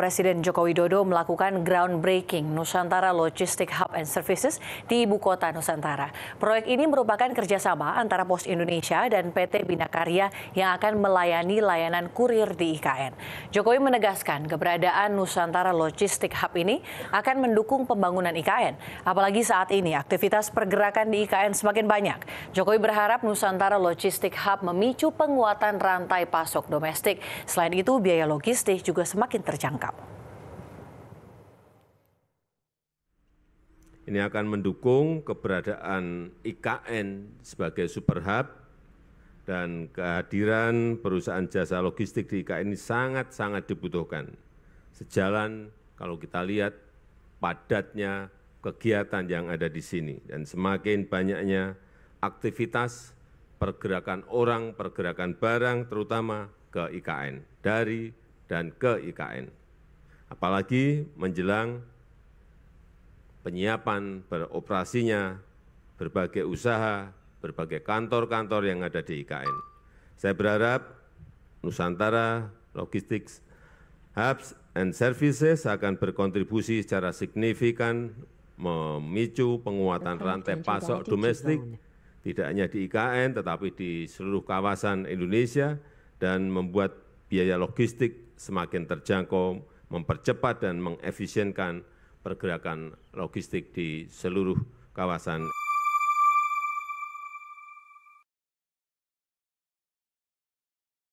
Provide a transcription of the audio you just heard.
Presiden Joko Widodo melakukan groundbreaking Nusantara Logistic Hub and Services di Ibu Kota Nusantara. Proyek ini merupakan kerjasama antara Pos Indonesia dan PT Bina Karya yang akan melayani layanan kurir di IKN. Jokowi menegaskan keberadaan Nusantara Logistic Hub ini akan mendukung pembangunan IKN. Apalagi saat ini aktivitas pergerakan di IKN semakin banyak. Jokowi berharap Nusantara Logistic Hub memicu penguatan rantai pasok domestik. Selain itu, biaya logistik juga semakin terjangkau. Ini akan mendukung keberadaan IKN sebagai super hub dan kehadiran perusahaan jasa logistik di IKN ini sangat-sangat dibutuhkan. Sejalan kalau kita lihat padatnya kegiatan yang ada di sini dan semakin banyaknya aktivitas pergerakan orang, pergerakan barang terutama ke IKN, dari dan ke IKN apalagi menjelang penyiapan beroperasinya berbagai usaha, berbagai kantor-kantor yang ada di IKN. Saya berharap Nusantara Logistics Hubs and Services akan berkontribusi secara signifikan memicu penguatan rantai pasok domestik tidak hanya di IKN tetapi di seluruh kawasan Indonesia dan membuat biaya logistik semakin terjangkau mempercepat dan mengefisienkan pergerakan logistik di seluruh kawasan